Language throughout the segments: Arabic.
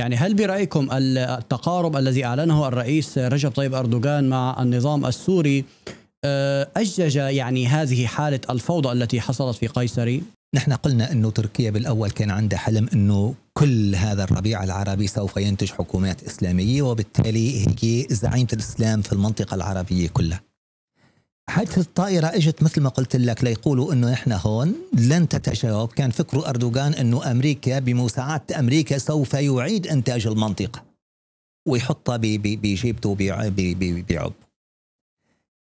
يعني هل برأيكم التقارب الذي أعلنه الرئيس رجب طيب أردوغان مع النظام السوري آه، أجج يعني هذه حالة الفوضى التي حصلت في قيصري؟ نحن قلنا أنه تركيا بالأول كان عندها حلم أنه كل هذا الربيع العربي سوف ينتج حكومات إسلامية وبالتالي هي زعيمة الإسلام في المنطقة العربية كلها حادث الطائرة اجت مثل ما قلت لك ليقولوا انه احنا هون لن تتجاوب، كان فكر اردوغان انه امريكا بمساعدة امريكا سوف يعيد انتاج المنطقة ويحطها بجيبته بعب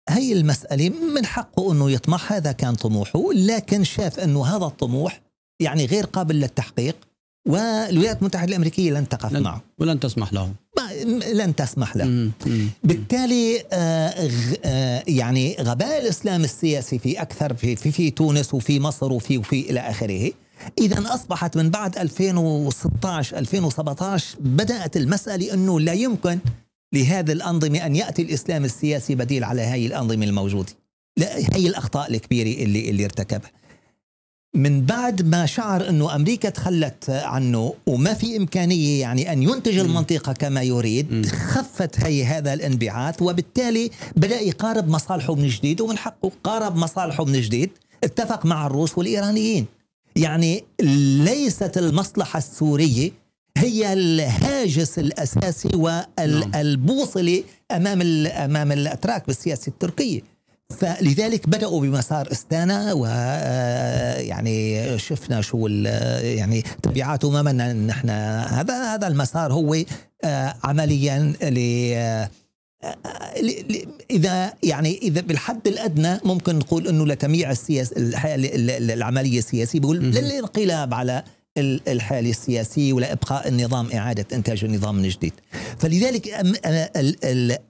هي المسألة من حقه انه يطمح هذا كان طموحه لكن شاف انه هذا الطموح يعني غير قابل للتحقيق والولايات المتحدة الأمريكية لن تقف لن معه ولن تسمح له لن تسمح له بالتالي آه، آه، يعني غباء الإسلام السياسي في أكثر في, في, في تونس وفي مصر وفي وفي إلى آخره إذا أصبحت من بعد 2016 2017 بدأت المسألة أنه لا يمكن لهذه الأنظمة أن يأتي الإسلام السياسي بديل على هذه الأنظمة الموجودة هي الأخطاء الكبيرة اللي اللي ارتكبها من بعد ما شعر انه امريكا تخلت عنه وما في امكانيه يعني ان ينتج المنطقه كما يريد خفت هي هذا الانبعاث وبالتالي بدا يقارب مصالحه من جديد ومن حقه قارب مصالحه من جديد اتفق مع الروس والايرانيين يعني ليست المصلحه السوريه هي الهاجس الاساسي نعم. والبوصله امام امام الاتراك بالسياسه التركيه فلذلك بدأوا بمسار استانا و آه، يعني شفنا شو آه، يعني تبعاته ما منا نحن هذا هذا المسار هو آه، عمليا ل اذا يعني اذا بالحد الادنى ممكن نقول انه لتمييع السياسه العمليه السياسيه بيقول للانقلاب على الحالي السياسي ولا إبقاء النظام إعادة إنتاج النظام من جديد فلذلك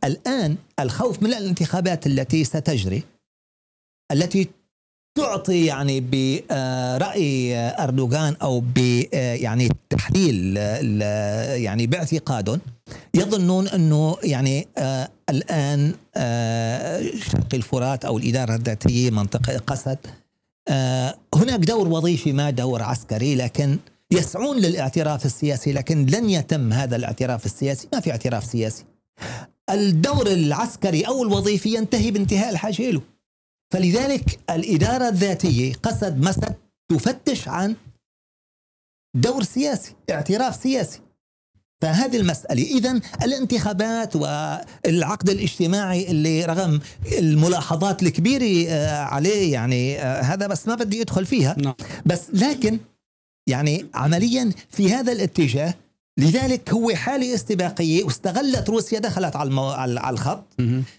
الآن الخوف من الانتخابات التي ستجري التي تعطي يعني برأي آه، أردوغان أو ب آه، يعني تحليل يعني باعتقادهم يظنون أنه يعني آه، الآن شرق الفرات أو الإدارة الذاتية منطقة قسد آه، هناك دور وظيفي ما دور عسكري لكن يسعون للاعتراف السياسي لكن لن يتم هذا الاعتراف السياسي ما في اعتراف سياسي الدور العسكري أو الوظيفي ينتهي بانتهاء الحاجة له فلذلك الإدارة الذاتية قسد مسد تفتش عن دور سياسي اعتراف سياسي فهذه المسألة إذا الانتخابات والعقد الاجتماعي اللي رغم الملاحظات الكبيرة آه، عليه يعني آه، هذا بس ما بدي أدخل فيها نعم. بس لكن يعني عمليا في هذا الاتجاه لذلك هو حالة استباقية واستغلت روسيا دخلت على على الخط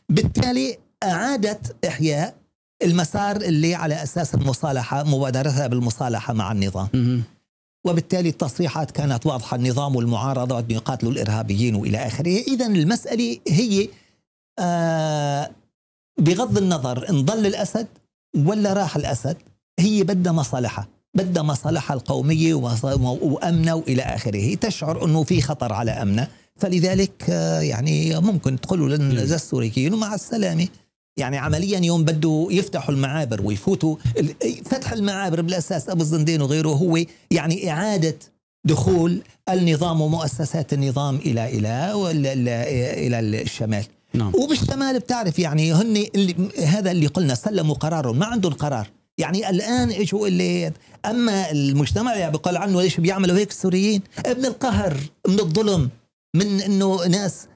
بالتالي أعادت إحياء المسار اللي على أساس المصالحة مبادرتها بالمصالحة مع النظام وبالتالي التصريحات كانت واضحة النظام والمعارضة يقاتلوا الإرهابيين وإلى آخره إذا المسألة هي آه بغض النظر إن ضل الأسد ولا راح الأسد هي بدها مصالحة بدها مصالحة القومية وأمنة وإلى آخره تشعر أنه في خطر على أمنه فلذلك آه يعني ممكن تقولوا للسوريين ومع السلامة يعني عمليا يوم بده يفتحوا المعابر ويفوتوا فتح المعابر بالاساس ابو الزندين وغيره هو يعني اعاده دخول النظام ومؤسسات النظام الى الى الى الشمال نعم. وبالشمال بتعرف يعني هن اللي هذا اللي قلنا سلموا قرارهم ما عندهم قرار يعني الان اجوا اللي اما المجتمع يعني بقول عنه ليش بيعملوا هيك السوريين من القهر من الظلم من انه ناس